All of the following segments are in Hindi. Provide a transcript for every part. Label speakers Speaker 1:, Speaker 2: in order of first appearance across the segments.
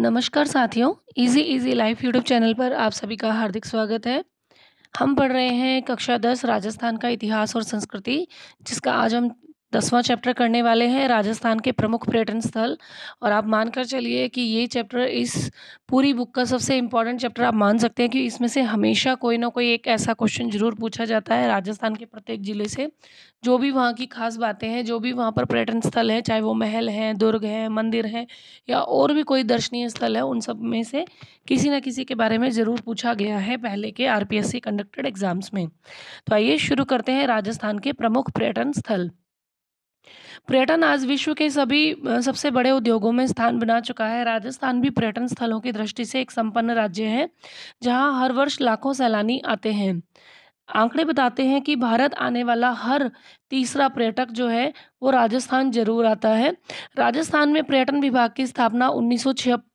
Speaker 1: नमस्कार साथियों easy easy life YouTube channel पर आप सभी का हार्दिक स्वागत है हम पढ़ रहे हैं कक्षा दस राजस्थान का इतिहास और संस्कृति जिसका आज हम दसवां चैप्टर करने वाले हैं राजस्थान के प्रमुख पर्यटन स्थल और आप मानकर चलिए कि ये चैप्टर इस पूरी बुक का सबसे इम्पॉर्टेंट चैप्टर आप मान सकते हैं कि इसमें से हमेशा कोई ना कोई एक ऐसा क्वेश्चन जरूर पूछा जाता है राजस्थान के प्रत्येक ज़िले से जो भी वहाँ की खास बातें हैं जो भी वहाँ पर पर्यटन स्थल हैं चाहे वो महल हैं दुर्ग हैं मंदिर हैं या और भी कोई दर्शनीय स्थल है उन सब में से किसी न किसी के बारे में ज़रूर पूछा गया है पहले के आर कंडक्टेड एग्ज़ाम्स में तो आइए शुरू करते हैं राजस्थान के प्रमुख पर्यटन स्थल पर्यटन आज विश्व के सभी सबसे बड़े उद्योगों में स्थान बना चुका है राजस्थान भी पर्यटन स्थलों की दृष्टि से एक संपन्न राज्य है जहाँ हर वर्ष लाखों सैलानी आते हैं आंकड़े बताते हैं कि भारत आने वाला हर तीसरा पर्यटक जो है वो राजस्थान जरूर आता है राजस्थान में पर्यटन विभाग की स्थापना उन्नीस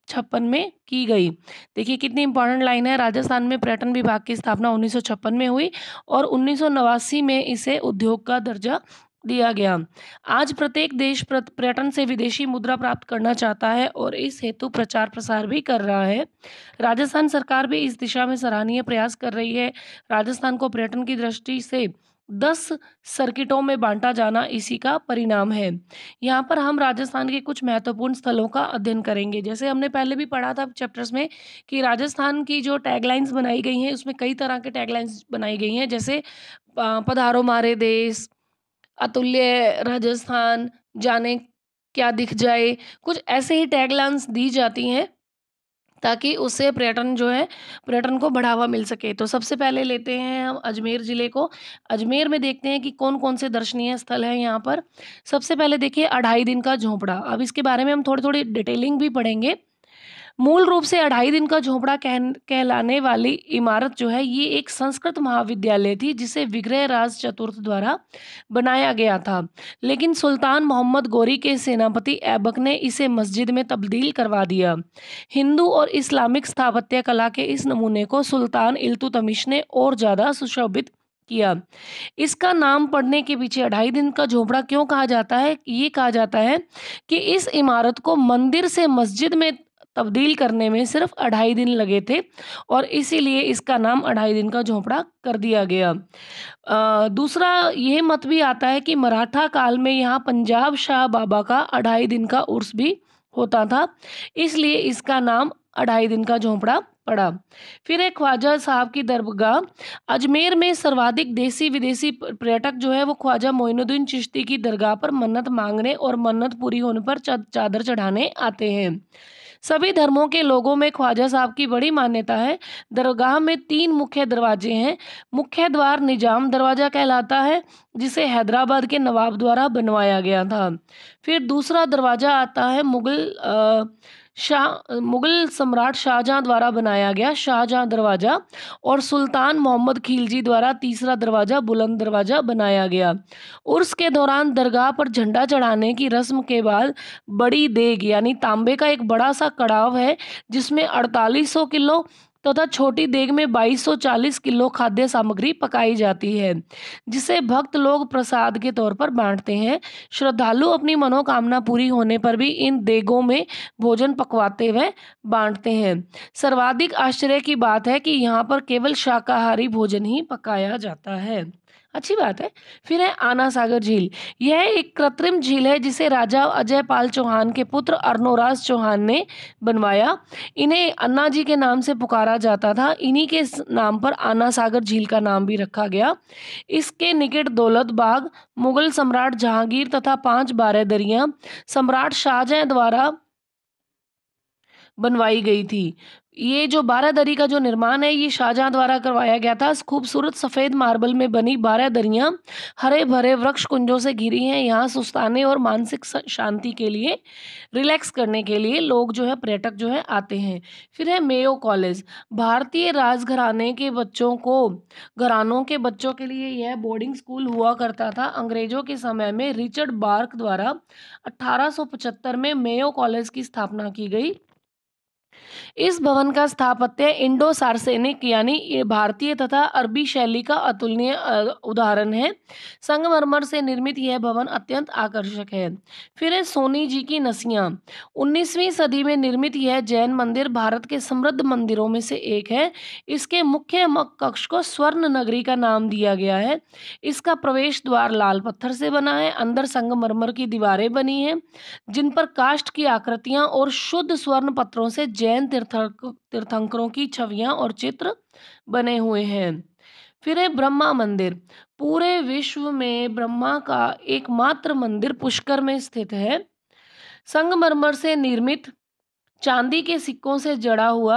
Speaker 1: छप्पन में की गई देखिए कितनी इंपॉर्टेंट लाइन है राजस्थान में पर्यटन विभाग की स्थापना उन्नीस में हुई और उन्नीस में इसे उद्योग का दर्जा दिया गया आज प्रत्येक देश पर्यटन से विदेशी मुद्रा प्राप्त करना चाहता है और इस हेतु प्रचार प्रसार भी कर रहा है राजस्थान सरकार भी इस दिशा में सराहनीय प्रयास कर रही है राजस्थान को पर्यटन की दृष्टि से दस सर्किटों में बांटा जाना इसी का परिणाम है यहाँ पर हम राजस्थान के कुछ महत्वपूर्ण स्थलों का अध्ययन करेंगे जैसे हमने पहले भी पढ़ा था चैप्टर्स में कि राजस्थान की जो टैगलाइंस बनाई गई हैं उसमें कई तरह के टैगलाइंस बनाई गई हैं जैसे पधारो मारे देश अतुल्य राजस्थान जाने क्या दिख जाए कुछ ऐसे ही टैगलाइंस दी जाती हैं ताकि उससे पर्यटन जो है पर्यटन को बढ़ावा मिल सके तो सबसे पहले लेते हैं हम अजमेर ज़िले को अजमेर में देखते हैं कि कौन कौन से दर्शनीय स्थल हैं यहाँ पर सबसे पहले देखिए अढ़ाई दिन का झोंपड़ा अब इसके बारे में हम थोड़ी थोड़ी डिटेलिंग भी पढ़ेंगे मूल रूप से अढ़ाई दिन का झोपड़ा कह, कहलाने वाली इमारत जो है ये एक संस्कृत महाविद्यालय थी जिसे विग्रह राज चतुर्थ द्वारा बनाया गया था लेकिन सुल्तान मोहम्मद गोरी के सेनापति ऐबक ने इसे मस्जिद में तब्दील करवा दिया हिंदू और इस्लामिक स्थापत्य कला के इस नमूने को सुल्तान इल्तुतमिश ने और ज़्यादा सुशोभित किया इसका नाम पढ़ने के पीछे अढ़ाई दिन का झोपड़ा क्यों कहा जाता है ये कहा जाता है कि इस इमारत को मंदिर से मस्जिद में तब्दील करने में सिर्फ अढ़ाई दिन लगे थे और इसीलिए इसका नाम अढ़ाई दिन का झोंपड़ा कर दिया गया आ, दूसरा यह मत भी आता है कि मराठा काल में यहाँ पंजाब शाह बाबा का अढ़ाई दिन का उर्स भी होता था इसलिए इसका नाम अढ़ाई दिन का झोंपड़ा पड़ा फिर एक ख्वाजा साहब की दरगाह अजमेर में सर्वाधिक देसी विदेशी पर्यटक जो है वो ख्वाजा मोइनुद्दीन चिश्ती की दरगाह पर मन्नत मांगने और मन्नत पूरी होने पर चादर चढ़ाने आते हैं सभी धर्मों के लोगों में ख्वाजा साहब की बड़ी मान्यता है दरगाह में तीन मुख्य दरवाजे हैं मुख्य द्वार निजाम दरवाज़ा कहलाता है जिसे हैदराबाद के नवाब द्वारा बनवाया गया था फिर दूसरा दरवाज़ा आता है मुग़ल शाह मुग़ल सम्राट शाहजहां द्वारा बनाया गया शाहजहां दरवाज़ा और सुल्तान मोहम्मद खिलजी द्वारा तीसरा दरवाज़ा बुलंद दरवाज़ा बनाया गया उर्स के दौरान दरगाह पर झंडा चढ़ाने की रस्म के बाद बड़ी देग यानी तांबे का एक बड़ा सा कड़ाव है जिसमें अड़तालीस किलो तथा छोटी देग में 2240 किलो खाद्य सामग्री पकाई जाती है जिसे भक्त लोग प्रसाद के तौर पर बांटते हैं श्रद्धालु अपनी मनोकामना पूरी होने पर भी इन देगों में भोजन पकवाते हुए बांटते हैं सर्वाधिक आश्चर्य की बात है कि यहाँ पर केवल शाकाहारी भोजन ही पकाया जाता है अच्छी बात है फिर है आना सागर झील यह एक कृत्रिम झील है जिसे राजा अजय पाल चौहान के पुत्र अर्नोराज चौहान ने बनवाया इन्हें अन्ना जी के नाम से पुकारा जाता था इन्हीं के नाम पर आना सागर झील का नाम भी रखा गया इसके निकट दौलत बाग मुगल सम्राट जहांगीर तथा पांच बारह दरिया सम्राट शाहजहां द्वारा बनवाई गई थी ये जो बारह दरी का जो निर्माण है ये शाहजहाँ द्वारा करवाया गया था खूबसूरत सफ़ेद मार्बल में बनी बारह दरियाँ हरे भरे वृक्ष कुंजों से घिरी हैं यहाँ सुस्ताने और मानसिक शांति के लिए रिलैक्स करने के लिए लोग जो है पर्यटक जो है आते हैं फिर है मेयो कॉलेज भारतीय राजघराने के बच्चों को घरानों के बच्चों के लिए यह बोर्डिंग स्कूल हुआ करता था अंग्रेज़ों के समय में रिचर्ड बार्क द्वारा अट्ठारह में मेयो कॉलेज की स्थापना की गई इस भवन का स्थापत्य इंडो सार्सेनिक यानी भारतीय तथा अरबी शैली का अतुलनीय उदाहरण है संगमरमर से निर्मित यह भवन अत्यंत आकर्षक है फिर है सोनी जी की नसियां उन्नीसवीं सदी में निर्मित यह जैन मंदिर भारत के समृद्ध मंदिरों में से एक है इसके मुख्य कक्ष को स्वर्ण नगरी का नाम दिया गया है इसका प्रवेश द्वार लाल पत्थर से बना है अंदर संगमरमर की दीवारें बनी है जिन पर काष्ठ की आकृतियां और शुद्ध स्वर्ण पत्थरों से जैन तीर्थक तीर्थंकरों की छवियां और चित्र बने हुए हैं फिर है ब्रह्मा मंदिर पूरे विश्व में ब्रह्मा का एकमात्र मंदिर पुष्कर में स्थित है संगमरमर से निर्मित चांदी के सिक्कों से जड़ा हुआ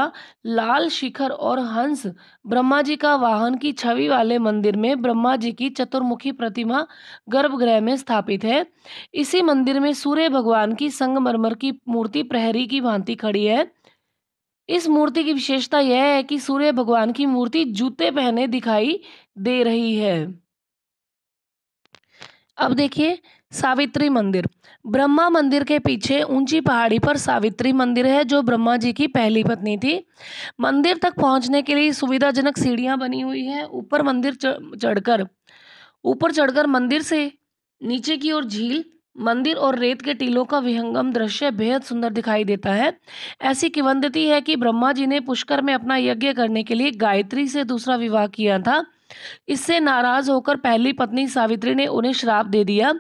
Speaker 1: लाल शिखर और हंस ब्रह्मा जी का वाहन की छवि वाले मंदिर में ब्रह्मा जी की चतुर्मुखी प्रतिमा गर्भगृह में स्थापित है इसी मंदिर में सूर्य भगवान की संगमरमर की मूर्ति प्रहरी की भांति खड़ी है इस मूर्ति की विशेषता यह है कि सूर्य भगवान की मूर्ति जूते पहने दिखाई दे रही है अब देखिए सावित्री मंदिर ब्रह्मा मंदिर के पीछे ऊंची पहाड़ी पर सावित्री मंदिर है जो ब्रह्मा जी की पहली पत्नी थी मंदिर तक पहुंचने के लिए सुविधाजनक सीढ़ियां बनी हुई हैं ऊपर मंदिर चढ़कर ऊपर चढ़कर मंदिर से नीचे की ओर झील मंदिर और रेत के टीलों का विहंगम दृश्य बेहद सुंदर दिखाई देता है ऐसी किवंदती है कि ब्रह्मा जी ने पुष्कर में अपना यज्ञ करने के लिए गायत्री से दूसरा विवाह किया था इससे नाराज होकर पहली पत्नी सावित्री ने उन्हें श्राप दे दिया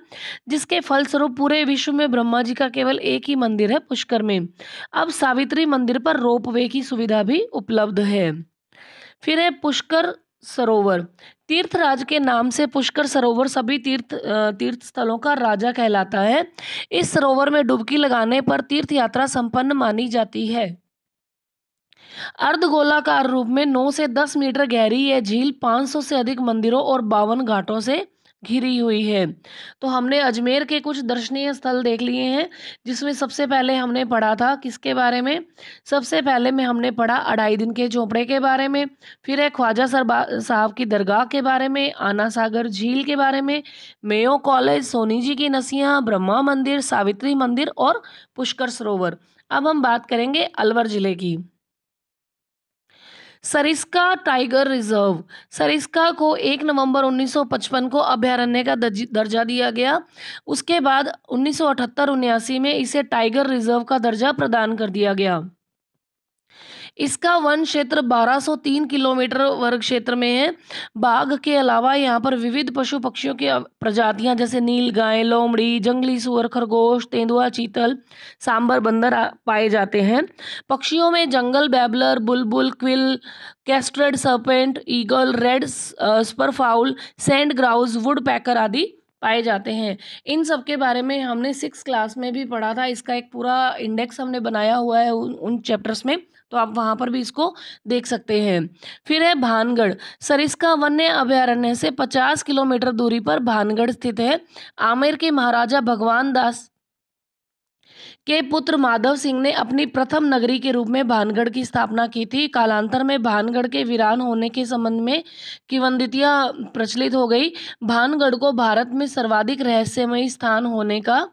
Speaker 1: जिसके फलस्वरूप पूरे विश्व में ब्रह्मा जी का केवल एक ही मंदिर है पुष्कर में अब सावित्री मंदिर पर रोप वे की सुविधा भी उपलब्ध है फिर है पुष्कर सरोवर तीर्थराज के नाम से पुष्कर सरोवर सभी तीर्थ तीर्थ स्थलों का राजा कहलाता है इस सरोवर में डुबकी लगाने पर तीर्थ यात्रा संपन्न मानी जाती है अर्धगोलाकार रूप में 9 से 10 मीटर गहरी यह झील 500 से अधिक मंदिरों और बावन घाटों से घिरी हुई है तो हमने अजमेर के कुछ दर्शनीय स्थल देख लिए हैं जिसमें सबसे पहले हमने पढ़ा था किसके बारे में सबसे पहले में हमने पढ़ा अढ़ाई दिन के झोपड़े के बारे में फिर है ख्वाजा सरबा साहब की दरगाह के बारे में आना सागर झील के बारे में मेयो कॉलेज सोनी जी की नसियाँ ब्रह्मा मंदिर सावित्री मंदिर और पुष्कर सरोवर अब हम बात करेंगे अलवर ज़िले की सरिस्का टाइगर रिजर्व सरिस्का को 1 नवंबर 1955 को अभ्यारण्य का दर्जा दिया गया उसके बाद उन्नीस सौ में इसे टाइगर रिजर्व का दर्जा प्रदान कर दिया गया इसका वन क्षेत्र 1203 किलोमीटर वर्ग क्षेत्र में है बाघ के अलावा यहाँ पर विविध पशु पक्षियों की प्रजातियाँ जैसे नील गाय लोमड़ी जंगली सुअर खरगोश तेंदुआ चीतल सांबर बंदर पाए जाते हैं पक्षियों में जंगल बैबलर बुलबुल क्विल कैस्ट्रेड serpent eagle red spurfowl sand grouse woodpecker आदि पाए जाते हैं इन सब के बारे में हमने सिक्स क्लास में भी पढ़ा था इसका एक पूरा इंडेक्स हमने बनाया हुआ है उन चैप्टर्स में तो आप वहाँ पर भी इसको देख सकते हैं फिर है भानगढ़ सरिस्का वन्य अभयारण्य से पचास किलोमीटर दूरी पर भानगढ़ स्थित है आमेर के महाराजा भगवान दास के पुत्र माधव सिंह ने अपनी प्रथम नगरी के रूप में भानगढ़ की स्थापना की थी कालांतर में भानगढ़ के वीरान होने के संबंध में किवंदितियाँ प्रचलित हो गई भानगढ़ को भारत में सर्वाधिक रहस्यमय स्थान होने का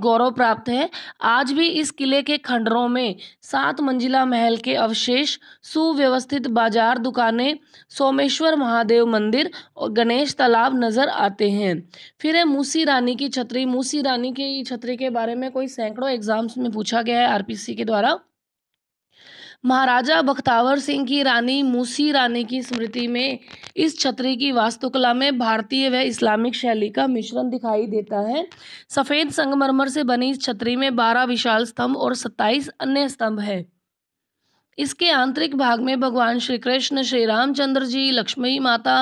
Speaker 1: गौरव प्राप्त है आज भी इस किले के खंडरों में सात मंजिला महल के अवशेष सुव्यवस्थित बाजार दुकानें सोमेश्वर महादेव मंदिर और गणेश तालाब नज़र आते हैं फिर है मूसी रानी की छतरी मूसी रानी की छतरी के बारे में कोई सैकड़ों एग्जाम्स में पूछा गया है आरपीसी के द्वारा महाराजा बख्तावर सिंह की रानी मूसी रानी की स्मृति में इस छतरी की वास्तुकला में भारतीय व इस्लामिक शैली का मिश्रण दिखाई देता है सफ़ेद संगमरमर से बनी इस छतरी में बारह विशाल स्तंभ और सत्ताईस अन्य स्तंभ हैं इसके आंतरिक भाग में भगवान श्री कृष्ण श्री रामचंद्र जी लक्ष्मी माता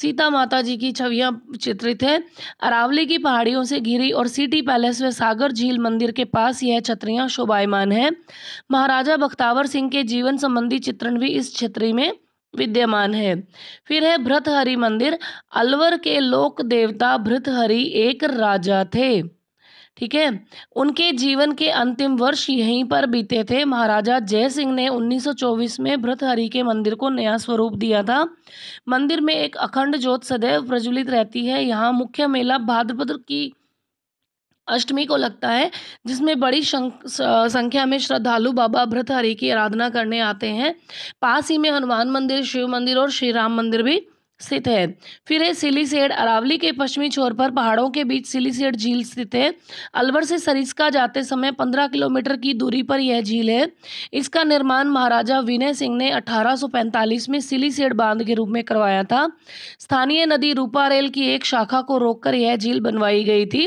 Speaker 1: सीता माता जी की छवियां चित्रित हैं अरावली की पहाड़ियों से घिरी और सिटी पैलेस व सागर झील मंदिर के पास यह छत्रियां शोभायमान हैं महाराजा बख्तावर सिंह के जीवन संबंधी चित्रण भी इस छत्री में विद्यमान है फिर है भ्रतहरि मंदिर अलवर के लोक देवता भ्रतहरि एक राजा थे ठीक है उनके जीवन के अंतिम वर्ष यहीं पर बीते थे महाराजा जय सिंह ने 1924 में भ्रतहरि के मंदिर को नया स्वरूप दिया था मंदिर में एक अखंड ज्योत सदैव प्रज्वलित रहती है यहाँ मुख्य मेला भाद्रपद की अष्टमी को लगता है जिसमें बड़ी संख्या में श्रद्धालु बाबा भ्रतहरि की आराधना करने आते हैं पास ही में हनुमान मंदिर शिव मंदिर और श्री राम मंदिर भी स्थित है फिर है सिलीसेड अरावली के पश्चिमी छोर पर पहाड़ों के बीच सिलीसेड झील स्थित है अलवर से सरिस्का जाते समय पंद्रह किलोमीटर की दूरी पर यह झील है इसका निर्माण महाराजा विनय सिंह ने 1845 में सिलीसेड बांध के रूप में करवाया था स्थानीय नदी रूपा रेल की एक शाखा को रोककर यह झील बनवाई गई थी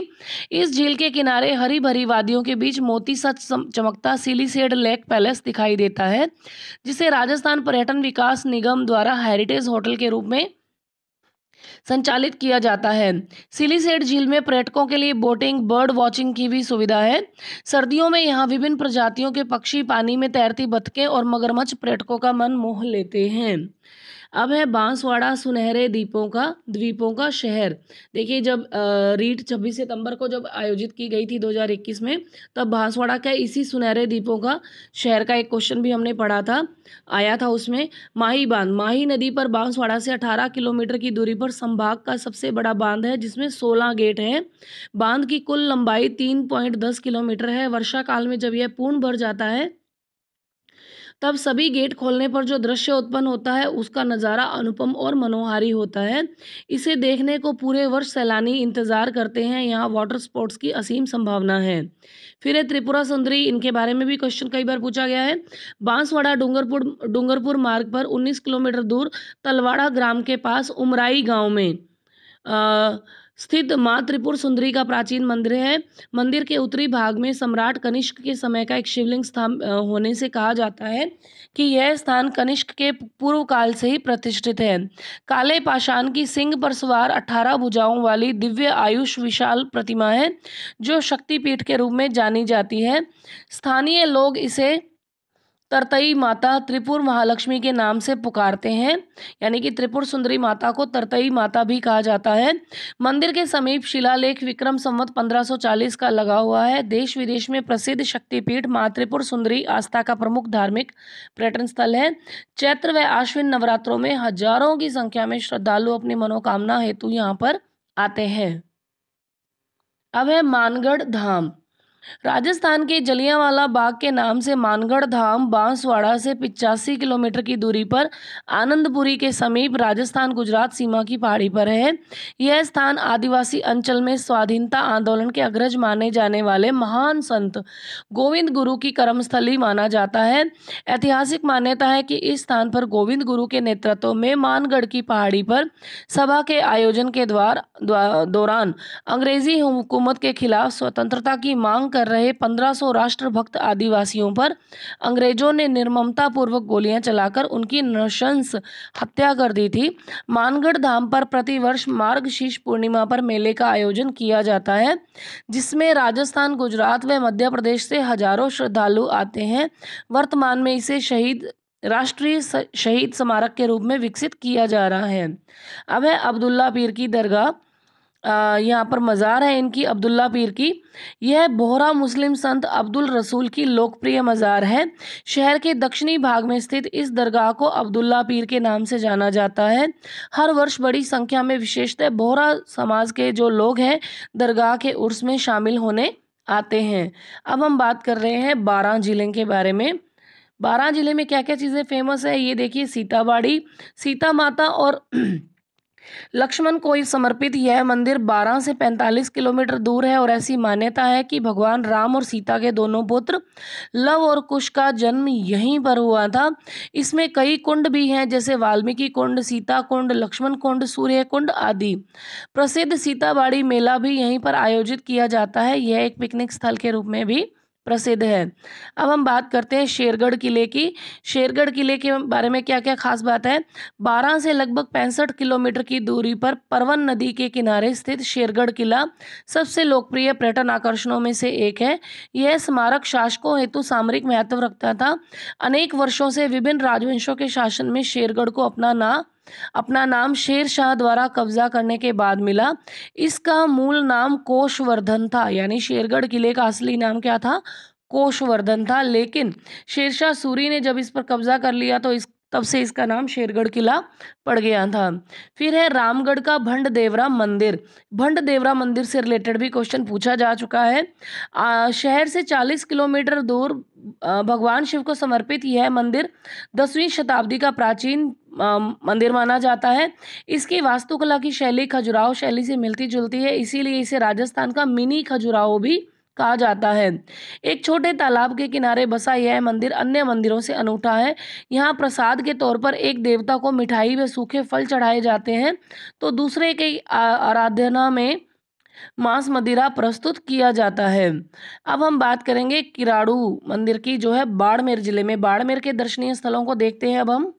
Speaker 1: इस झील के किनारे हरी भरी वादियों के बीच मोती सच चमकता सिलीसेड लेक पैलेस दिखाई देता है जिसे राजस्थान पर्यटन विकास निगम द्वारा हेरिटेज होटल के रूप में संचालित किया जाता है सिलीसेड झील में पर्यटकों के लिए बोटिंग बर्ड वॉचिंग की भी सुविधा है सर्दियों में यहाँ विभिन्न प्रजातियों के पक्षी पानी में तैरती बतखें और मगरमच्छ पर्यटकों का मन मोह लेते हैं अब है बांसवाड़ा सुनहरे द्वीपों का द्वीपों का शहर देखिए जब रीट 26 सितंबर को जब आयोजित की गई थी 2021 में तब बांसवाड़ा का इसी सुनहरे द्वीपों का शहर का एक क्वेश्चन भी हमने पढ़ा था आया था उसमें माही बांध माही नदी पर बांसवाड़ा से अठारह किलोमीटर की दूरी पर संभाग का सबसे बड़ा बांध है जिसमें सोलह गेट हैं बांध की कुल लंबाई तीन पॉइंट दस किलोमीटर है वर्षा काल में जब यह पूर्ण भर जाता है तब सभी गेट खोलने पर जो दृश्य उत्पन्न होता है उसका नज़ारा अनुपम और मनोहारी होता है इसे देखने को पूरे वर्ष सैलानी इंतज़ार करते हैं यहाँ वाटर स्पोर्ट्स की असीम संभावना है फिर है त्रिपुरा सुंदरी इनके बारे में भी क्वेश्चन कई बार पूछा गया है बांसवाड़ा डूंगरपुर डूंगरपुर मार्ग पर उन्नीस किलोमीटर दूर तलवाड़ा ग्राम के पास उमराई गाँव में आ, स्थित माँ त्रिपुर सुंदरी का प्राचीन मंदिर है मंदिर के उत्तरी भाग में सम्राट कनिष्क के समय का एक शिवलिंग स्थान होने से कहा जाता है कि यह स्थान कनिष्क के पूर्व काल से ही प्रतिष्ठित है काले पाषाण की सिंह पर सवार अठारह भुजाओं वाली दिव्य आयुष विशाल प्रतिमा है जो शक्तिपीठ के रूप में जानी जाती है स्थानीय लोग इसे तरतई माता त्रिपुर महालक्ष्मी के नाम से पुकारते हैं यानी कि त्रिपुर सुंदरी माता को तरतई माता भी कहा जाता है मंदिर के समीप शिलालेख विक्रम संवत 1540 का लगा हुआ है देश विदेश में प्रसिद्ध शक्तिपीठ माँ त्रिपुर सुंदरी आस्था का प्रमुख धार्मिक पर्यटन स्थल है चैत्र व आश्विन नवरात्रों में हजारों की संख्या में श्रद्धालु अपनी मनोकामना हेतु यहाँ पर आते हैं अब है मानगढ़ धाम राजस्थान के जलियांवाला बाग के नाम से मानगढ़ धाम बांसवाड़ा से पिचासी किलोमीटर की दूरी पर आनंदपुरी के समीप राजस्थान गुजरात सीमा की पहाड़ी पर है यह स्थान आदिवासी अंचल में स्वाधीनता आंदोलन के अग्रज माने जाने वाले महान संत गोविंद गुरु की कर्मस्थली माना जाता है ऐतिहासिक मान्यता है कि इस स्थान पर गोविंद गुरु के नेतृत्व में मानगढ़ की पहाड़ी पर सभा के आयोजन के द्वार दौरान अंग्रेजी हुकूमत के खिलाफ स्वतंत्रता की मांग कर रहे 1500 राष्ट्रभक्त आदिवासियों पर अंग्रेजों ने निर्ममतापूर्वक गोलियां चलाकर उनकी नृशंस हत्या कर दी थी मानगढ़ धाम पर प्रतिवर्ष मार्ग शीर्ष पूर्णिमा पर मेले का आयोजन किया जाता है जिसमें राजस्थान गुजरात व मध्य प्रदेश से हजारों श्रद्धालु आते हैं वर्तमान में इसे शहीद राष्ट्रीय शहीद स्मारक के रूप में विकसित किया जा रहा है अब है अब्दुल्ला पीर की दरगाह यहाँ पर मज़ार है इनकी अब्दुल्ला पीर की यह बोहरा मुस्लिम संत अब्दुल रसूल की लोकप्रिय मज़ार है शहर के दक्षिणी भाग में स्थित इस दरगाह को अब्दुल्ला पीर के नाम से जाना जाता है हर वर्ष बड़ी संख्या में विशेषतः बोहरा समाज के जो लोग हैं दरगाह के उर्स में शामिल होने आते हैं अब हम बात कर रहे हैं बारह ज़िले के बारे में बारह ज़िले में क्या क्या चीज़ें फेमस है ये देखिए सीताबाड़ी सीता माता और लक्ष्मण को ही समर्पित यह मंदिर 12 से 45 किलोमीटर दूर है और ऐसी मान्यता है कि भगवान राम और सीता के दोनों पुत्र लव और कुश का जन्म यहीं पर हुआ था इसमें कई कुंड भी हैं जैसे वाल्मीकि कुंड सीता कुंड लक्ष्मण कुंड सूर्य कुंड आदि प्रसिद्ध सीताबाड़ी मेला भी यहीं पर आयोजित किया जाता है यह एक पिकनिक स्थल के रूप में भी प्रसिद्ध है अब हम बात करते हैं शेरगढ़ किले की शेरगढ़ किले के बारे में क्या क्या खास बात है बारह से लगभग पैंसठ किलोमीटर की दूरी पर परवन नदी के किनारे स्थित शेरगढ़ किला सबसे लोकप्रिय पर्यटन आकर्षणों में से एक है यह स्मारक शासकों हेतु सामरिक महत्व रखता था अनेक वर्षों से विभिन्न राजवंशों के शासन में शेरगढ़ को अपना नाम अपना नाम शेर शाह द्वारा कब्जा करने के बाद मिला इसका मूल नाम कोशवर्धन था यानी शेरगढ़ किले का असली नाम क्या था कोशवर्धन था लेकिन शेरशाह सूरी ने जब इस पर कब्जा कर लिया तो इस तब से इसका नाम शेरगढ़ किला पड़ गया था फिर है रामगढ़ का भंड देवरा मंदिर भंड देवरा मंदिर से रिलेटेड भी क्वेश्चन पूछा जा चुका है आ, शहर से 40 किलोमीटर दूर भगवान शिव को समर्पित यह मंदिर दसवीं शताब्दी का प्राचीन मंदिर माना जाता है इसकी वास्तुकला की शैली खजुराहो शैली से मिलती जुलती है इसीलिए इसे राजस्थान का मिनी खजुराहो भी कहा जाता है एक छोटे तालाब के किनारे बसा यह मंदिर अन्य मंदिरों से अनूठा है यहाँ प्रसाद के तौर पर एक देवता को मिठाई व सूखे फल चढ़ाए जाते हैं तो दूसरे के आराधना में मांस मदिरा प्रस्तुत किया जाता है अब हम बात करेंगे किराड़ू मंदिर की जो है बाड़मेर जिले में बाड़मेर के दर्शनीय स्थलों को देखते हैं अब हम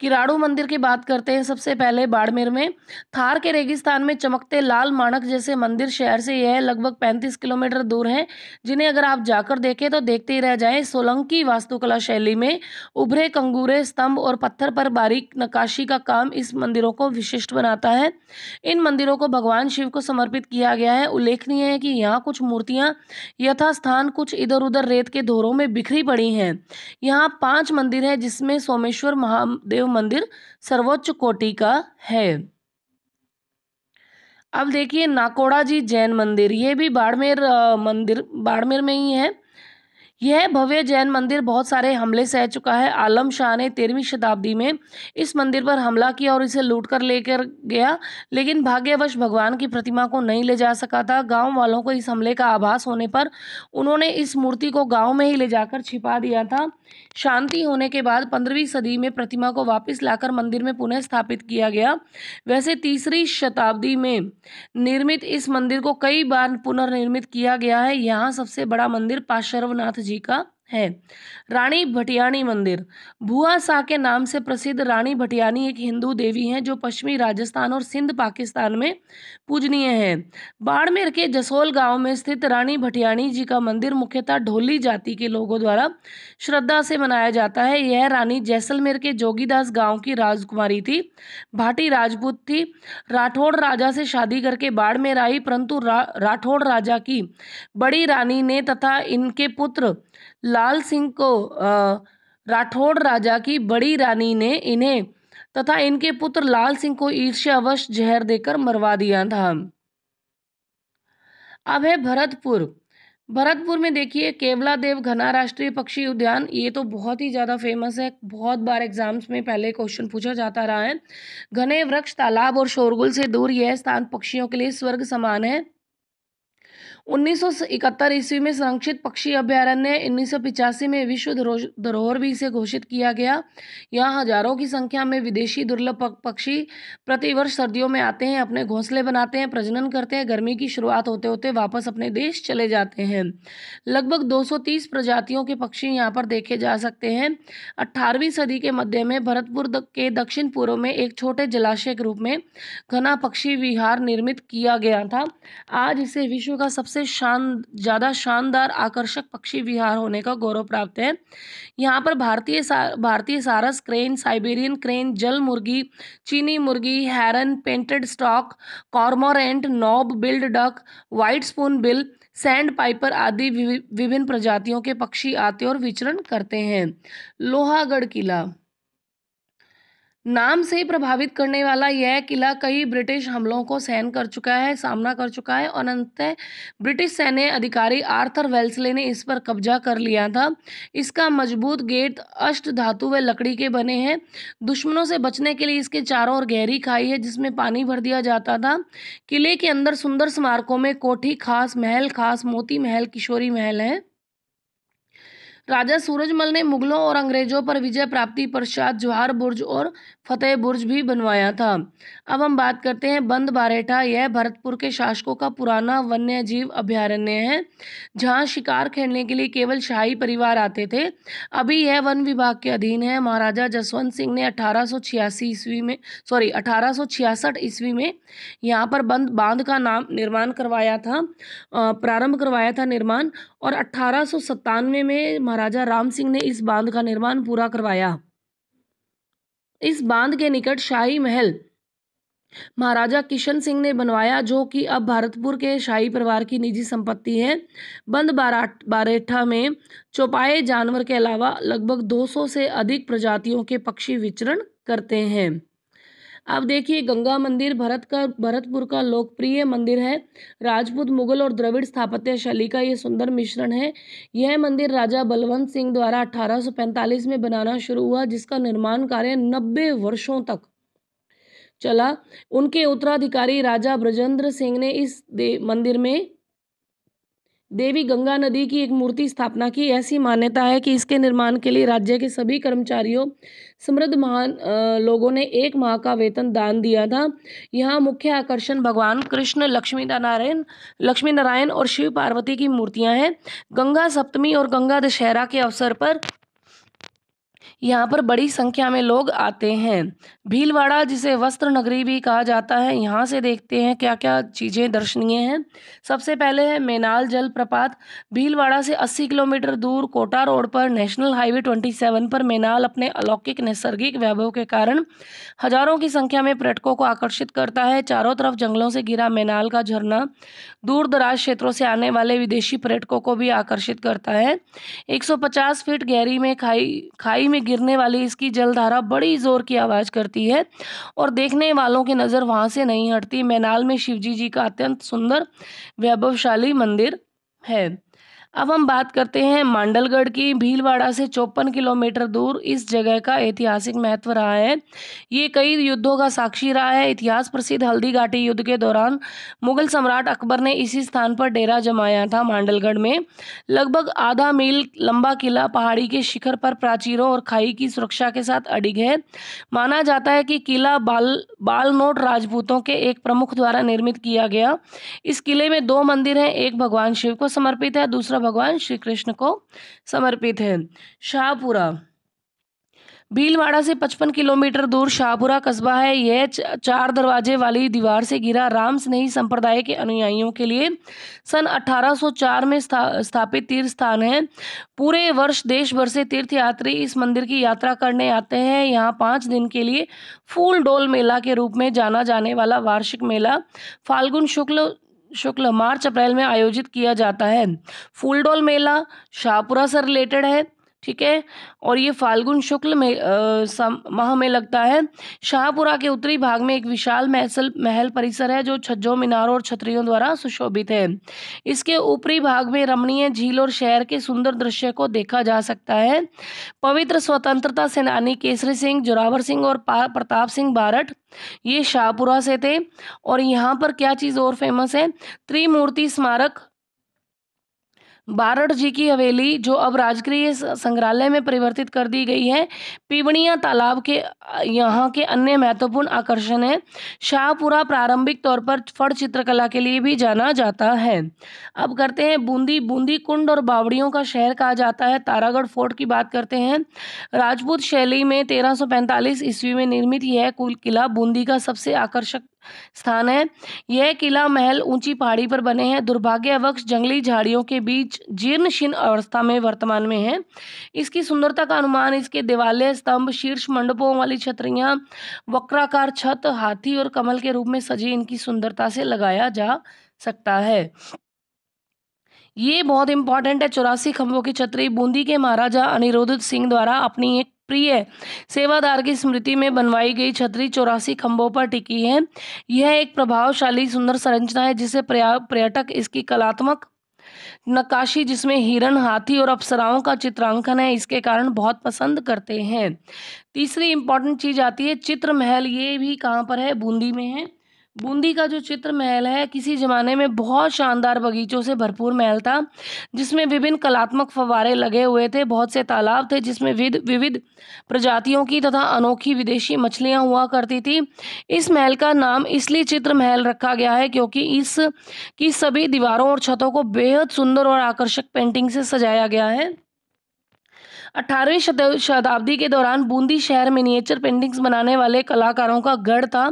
Speaker 1: किराड़ू मंदिर की बात करते हैं सबसे पहले बाड़मेर में थार के रेगिस्तान में चमकते लाल माणक जैसे मंदिर शहर से यह लगभग 35 किलोमीटर दूर हैं जिन्हें अगर आप जाकर देखें तो देखते ही रह जाएं सोलंकी वास्तुकला शैली में उभरे कंगूरे स्तंभ और पत्थर पर बारीक नकाशी का काम इस मंदिरों को विशिष्ट बनाता है इन मंदिरों को भगवान शिव को समर्पित किया गया है उल्लेखनीय है कि यहाँ कुछ मूर्तियाँ यथास्थान कुछ इधर उधर रेत के धोरों में बिखरी पड़ी हैं यहाँ पाँच मंदिर हैं जिसमें सोमेश्वर महादेव महादेव मंदिर सर्वोच्च कोटि का है अब देखिए नाकोड़ा जी जैन मंदिर ये भी बाड़मेर मंदिर बाड़मेर में ही है यह भव्य जैन मंदिर बहुत सारे हमले सह चुका है आलम शाह ने तेरहवीं शताब्दी में इस मंदिर पर हमला किया और इसे लूट कर लेकर गया लेकिन भाग्यवश भगवान की प्रतिमा को नहीं ले जा सका था गांव वालों को इस हमले का आभास होने पर उन्होंने इस मूर्ति को गांव में ही ले जाकर छिपा दिया था शांति होने के बाद पंद्रहवीं सदी में प्रतिमा को वापस लाकर मंदिर में पुनः स्थापित किया गया वैसे तीसरी शताब्दी में निर्मित इस मंदिर को कई बार पुनर्निर्मित किया गया है यहाँ सबसे बड़ा मंदिर पाशर्वनाथ जी का है रानी भटियानी मंदिर भुआ शाह के नाम से प्रसिद्ध रानी भटियानी एक हिंदू देवी हैं जो पश्चिमी राजस्थान और सिंध पाकिस्तान में पूजनीय हैं बाड़मेर के जसोल गांव में स्थित रानी भटियानी जी का मंदिर मुख्यतः ढोली जाति के लोगों द्वारा श्रद्धा से मनाया जाता है यह रानी जैसलमेर के जोगीदास गाँव की राजकुमारी थी भाटी राजपूत थी राठौड़ राजा से शादी करके बाड़मेर आई परंतु रा, राठौड़ राजा की बड़ी रानी ने तथा इनके पुत्र लाल सिंह को राठौड़ राजा की बड़ी रानी ने इन्हें तथा इनके पुत्र लाल सिंह को ईर्ष्यावश जहर देकर मरवा दिया था अब है भरतपुर भरतपुर में देखिए केवला देव घना राष्ट्रीय पक्षी उद्यान ये तो बहुत ही ज़्यादा फेमस है बहुत बार एग्जाम्स में पहले क्वेश्चन पूछा जाता रहा है घने वृक्ष तालाब और शोरगुल से दूर यह स्थान पक्षियों के लिए स्वर्ग समान है उन्नीस ईस्वी में संरक्षित पक्षी अभ्यारण्य उन्नीस में विश्व धरोहर भी इसे घोषित किया गया यहाँ हजारों की संख्या में विदेशी दुर्लभ पक्षी प्रतिवर्ष सर्दियों में आते हैं अपने घोंसले बनाते हैं प्रजनन करते हैं गर्मी की शुरुआत होते होते वापस अपने देश चले जाते हैं लगभग 230 प्रजातियों के पक्षी यहाँ पर देखे जा सकते हैं अठारहवीं सदी के मध्य में भरतपुर के दक्षिण पूर्व में एक छोटे जलाशय के रूप में घना पक्षी विहार निर्मित किया गया था आज इसे विश्व का सबसे सबसे शान ज़्यादा शानदार आकर्षक पक्षी विहार होने का गौरव प्राप्त है यहाँ पर भारतीय सा, भारतीय सारस क्रेन साइबेरियन क्रेन जल मुर्गी चीनी मुर्गी heron painted stork cormorant knob billed duck white spoonbill sandpiper आदि विभिन्न प्रजातियों के पक्षी आते और विचरण करते हैं लोहागढ़ किला नाम से प्रभावित करने वाला यह किला कई ब्रिटिश हमलों को सहन कर चुका है सामना कर चुका है और अंत ब्रिटिश सैन्य अधिकारी आर्थर वेल्सले ने इस पर कब्जा कर लिया था इसका मजबूत गेट अष्ट धातु व लकड़ी के बने हैं दुश्मनों से बचने के लिए इसके चारों ओर गहरी खाई है जिसमें पानी भर दिया जाता था किले के अंदर सुंदर स्मारकों में कोठी खास महल खास मोती महल किशोरी महल है राजा सूरजमल ने मुगलों और अंग्रेज़ों पर विजय प्राप्ति पश्चात जवाहर बुर्ज और फतेह बुर्ज भी बनवाया था अब हम बात करते हैं बंद बारेठा यह भरतपुर के शासकों का पुराना वन्य जीव अभ्यारण्य है जहाँ शिकार खेलने के लिए केवल शाही परिवार आते थे अभी यह वन विभाग के अधीन है महाराजा जसवंत सिंह ने अठारह ईस्वी में सॉरी अठारह ईस्वी में यहाँ पर बंद बांध का नाम निर्माण करवाया था प्रारंभ करवाया था निर्माण और अठारह में महाराजा राम सिंह ने इस बांध का निर्माण पूरा करवाया इस बांध के निकट शाही महल महाराजा किशन सिंह ने बनवाया जो कि अब भारतपुर के शाही परिवार की निजी संपत्ति है बंद बारेठा में चौपाए जानवर के अलावा लगभग 200 से अधिक प्रजातियों के पक्षी विचरण करते हैं अब देखिए गंगा मंदिर भरत का भरतपुर का लोकप्रिय मंदिर है राजपूत मुगल और द्रविड़ स्थापत्य शैली का ये सुंदर मिश्रण है यह मंदिर राजा बलवंत सिंह द्वारा 1845 में बनाना शुरू हुआ जिसका निर्माण कार्य 90 वर्षों तक चला उनके उत्तराधिकारी राजा ब्रजेंद्र सिंह ने इस मंदिर में देवी गंगा नदी की एक मूर्ति स्थापना की ऐसी मान्यता है कि इसके निर्माण के लिए राज्य के सभी कर्मचारियों समृद्ध महान लोगों ने एक माह का वेतन दान दिया था यहाँ मुख्य आकर्षण भगवान कृष्ण लक्ष्मी नारायण लक्ष्मी नारायण और शिव पार्वती की मूर्तियाँ हैं गंगा सप्तमी और गंगा दशहरा के अवसर पर यहाँ पर बड़ी संख्या में लोग आते हैं भीलवाड़ा जिसे वस्त्र नगरी भी कहा जाता है यहाँ से देखते हैं क्या क्या चीज़ें दर्शनीय हैं सबसे पहले है मेनाल जलप्रपात भीलवाड़ा से 80 किलोमीटर दूर कोटा रोड पर नेशनल हाईवे 27 पर मेनाल अपने अलौकिक नैसर्गिक वैभव के कारण हजारों की संख्या में पर्यटकों को आकर्षित करता है चारों तरफ जंगलों से घिरा मेनाल का झरना दूर दराज क्षेत्रों से आने वाले विदेशी पर्यटकों को भी आकर्षित करता है एक फीट गहरी में खाई खाई में गिरने वाली इसकी जलधारा बड़ी ज़ोर की आवाज़ करती है और देखने वालों की नज़र वहाँ से नहीं हटती मैनाल में शिवजी जी का अत्यंत सुंदर वैभवशाली मंदिर है अब हम बात करते हैं मांडलगढ़ की भीलवाड़ा से चौपन किलोमीटर दूर इस जगह का ऐतिहासिक महत्व रहा है ये कई युद्धों का साक्षी रहा है इतिहास प्रसिद्ध हल्दी घाटी युद्ध के दौरान मुगल सम्राट अकबर ने इसी स्थान पर डेरा जमाया था मांडलगढ़ में लगभग आधा मील लंबा किला पहाड़ी के शिखर पर प्राचीरों और खाई की सुरक्षा के साथ अडिग है माना जाता है कि किला बाल बालनोट राजपूतों के एक प्रमुख द्वारा निर्मित किया गया इस किले में दो मंदिर हैं एक भगवान शिव को समर्पित है दूसरा भगवान श्री कृष्ण को समर्पित है शाहपुरा भीलवाड़ा से 55 किलोमीटर दूर शाहपुरा कस्बा है यह चार दरवाजे वाली दीवार से गिरा राम स्नेही संप्रदाय के अनुयायियों के लिए सन 1804 में स्था, स्थापित तीर्थ स्थान है पूरे वर्ष देश भर से तीर्थयात्री इस मंदिर की यात्रा करने आते हैं यहाँ पाँच दिन के लिए फूल डोल मेला के रूप में जाना जाने वाला वार्षिक मेला फाल्गुन शुक्ल शुक्ल मार्च अप्रैल में आयोजित किया जाता है फूलडोल मेला शाहपुरा से रिलेटेड है ठीक है और ये फाल्गुन शुक्ल में आ, माह में लगता है शाहपुरा के उत्तरी भाग में एक विशाल महसल महल परिसर है जो छज्जों मीनारों और छतरियों द्वारा सुशोभित है इसके ऊपरी भाग में रमणीय झील और शहर के सुंदर दृश्य को देखा जा सकता है पवित्र स्वतंत्रता सेनानी केसरी सिंह जोरावर सिंह और प्रताप सिंह बारट ये शाहपुरा से थे और यहाँ पर क्या चीज़ और फेमस है त्रिमूर्ति स्मारक बारड़ जी की हवेली जो अब राजकीय संग्रहालय में परिवर्तित कर दी गई है पीवणिया तालाब के यहाँ के अन्य महत्वपूर्ण आकर्षण है शाहपुरा प्रारंभिक तौर पर फड़ चित्रकला के लिए भी जाना जाता है अब करते हैं बूंदी बूंदी कुंड और बावड़ियों का शहर कहा जाता है तारागढ़ फोर्ट की बात करते हैं राजपूत शैली में तेरह ईस्वी में निर्मित यह कुल किला बूंदी का सबसे आकर्षक स्थान है यह किला महल ऊंची पहाड़ी पर बने हैं दुर्भाग्यवश जंगली झाड़ियों के बीच जीर्ण शीर्ण अवस्था में वर्तमान में है इसकी सुंदरता का अनुमान इसके दिवालय स्तंभ शीर्ष मंडपों वाली छतरियाँ वक्राकार छत हाथी और कमल के रूप में सजी इनकी सुंदरता से लगाया जा सकता है ये बहुत इंपॉर्टेंट है चौरासी खंभों की छतरी बूंदी के महाराजा अनिरुद्ध सिंह द्वारा अपनी एक प्रिय सेवादार की स्मृति में बनवाई गई छतरी चौरासी खंभों पर टिकी है यह एक प्रभावशाली सुंदर संरचना है जिसे पर्यटक इसकी कलात्मक नक्काशी जिसमें हिरण हाथी और अप्सराओं का चित्रांकन है इसके कारण बहुत पसंद करते हैं तीसरी इंपॉर्टेंट चीज़ आती है चित्र महल ये भी कहाँ पर है बूंदी में है बूंदी का जो चित्र महल है किसी ज़माने में बहुत शानदार बगीचों से भरपूर महल था जिसमें विभिन्न कलात्मक फवारे लगे हुए थे बहुत से तालाब थे जिसमें विध विविध प्रजातियों की तथा अनोखी विदेशी मछलियाँ हुआ करती थी इस महल का नाम इसलिए चित्र महल रखा गया है क्योंकि इस की सभी दीवारों और छतों को बेहद सुंदर और आकर्षक पेंटिंग से सजाया गया है अठारहवीं शताब्दी के दौरान बूंदी शहर मिनिएचर पेंटिंग्स बनाने वाले कलाकारों का गढ़ था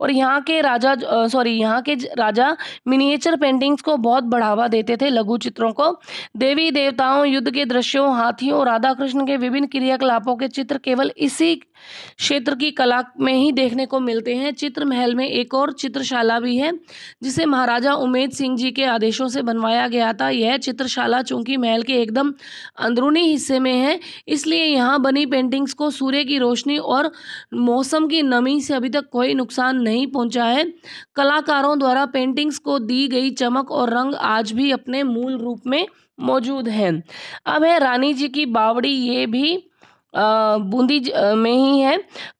Speaker 1: और यहाँ के राजा सॉरी यहाँ के राजा मिनिएचर पेंटिंग्स को बहुत बढ़ावा देते थे लघु चित्रों को देवी देवताओं युद्ध के दृश्यों हाथियों और राधा कृष्ण के विभिन्न क्रियाकलापों के चित्र केवल इसी क्षेत्र की कला में ही देखने को मिलते हैं चित्र महल में एक और चित्रशाला भी है जिसे महाराजा उमेद सिंह जी के आदेशों से बनवाया गया था यह चित्रशाला चूंकि महल के एकदम अंदरूनी हिस्से में है इसलिए यहाँ बनी पेंटिंग्स को सूर्य की रोशनी और मौसम की नमी से अभी तक कोई नुकसान नहीं पहुँचा है कलाकारों द्वारा पेंटिंग्स को दी गई चमक और रंग आज भी अपने मूल रूप में मौजूद हैं अब है रानी जी की बावड़ी ये भी बूंदी में ही है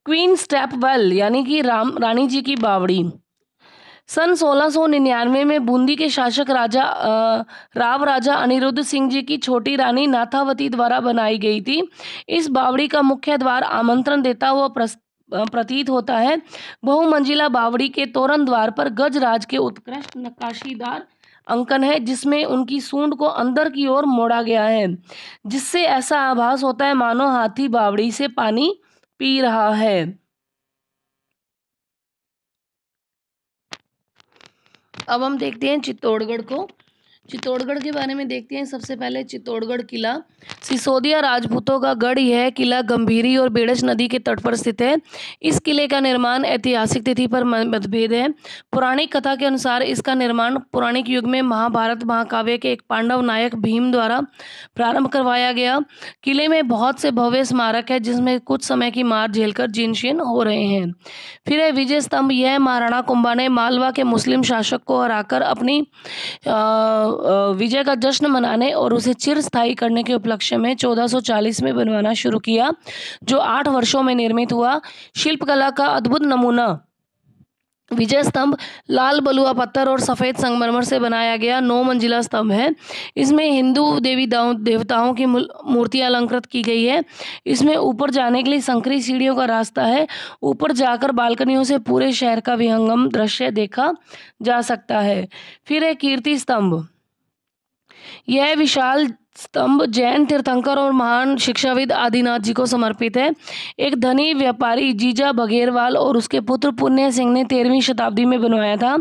Speaker 1: क्वीन वेल यानी कि राम रानी जी की बावड़ी सन 1699 में बूंदी के शासक राजा आ, राव राजा अनिरुद्ध सिंह जी की छोटी रानी नाथावती द्वारा बनाई गई थी इस बावड़ी का मुख्य द्वार आमंत्रण देता हुआ प्रतीत होता है बहुमंजिला बावड़ी के तोरण द्वार पर गजराज के उत्कृष्ट नक्काशीदार अंकन है जिसमें उनकी सूंड को अंदर की ओर मोड़ा गया है जिससे ऐसा आभास होता है मानो हाथी बावड़ी से पानी पी रहा है अब हम देखते हैं चित्तौड़गढ़ को चित्तौड़गढ़ के बारे में देखते हैं सबसे पहले चित्तौड़गढ़ किला सिसोदिया राजपूतों का गढ़ यह किला गंभीरी और बेड़स नदी के तट पर स्थित है इस किले का निर्माण ऐतिहासिक तिथि पर मतभेद है पौराणिक कथा के अनुसार इसका निर्माण पौराणिक युग में महाभारत महाकाव्य के एक पांडव नायक भीम द्वारा प्रारंभ करवाया गया किले में बहुत से भव्य स्मारक है जिसमें कुछ समय की मार झेलकर जीनशीन हो रहे हैं फिर है विजय स्तंभ यह महाराणा कुंभा ने मालवा के मुस्लिम शासक को हराकर अपनी विजय का जश्न मनाने और उसे चिरस्थायी करने के उपलक्ष्य में 1440 में बनवाना शुरू किया जो आठ वर्षों में निर्मित हुआ शिल्पकला का अद्भुत नमूना विजय स्तंभ लाल बलुआ पत्थर और सफ़ेद संगमरमर से बनाया गया नौ मंजिला स्तंभ है इसमें हिंदू देवी देवताओं की मूर्तियां अलंकृत की गई है इसमें ऊपर जाने के लिए संकरी सीढ़ियों का रास्ता है ऊपर जाकर बालकनियों से पूरे शहर का विहंगम दृश्य देखा जा सकता है फिर है कीर्ति स्तंभ यह विशाल स्तंभ जैन तीर्थंकर और महान शिक्षाविद आदिनाथ जी को समर्पित है एक धनी व्यापारी जीजा बघेरवाल और उसके पुत्र पुण्य सिंह ने तेरहवीं शताब्दी में बनवाया था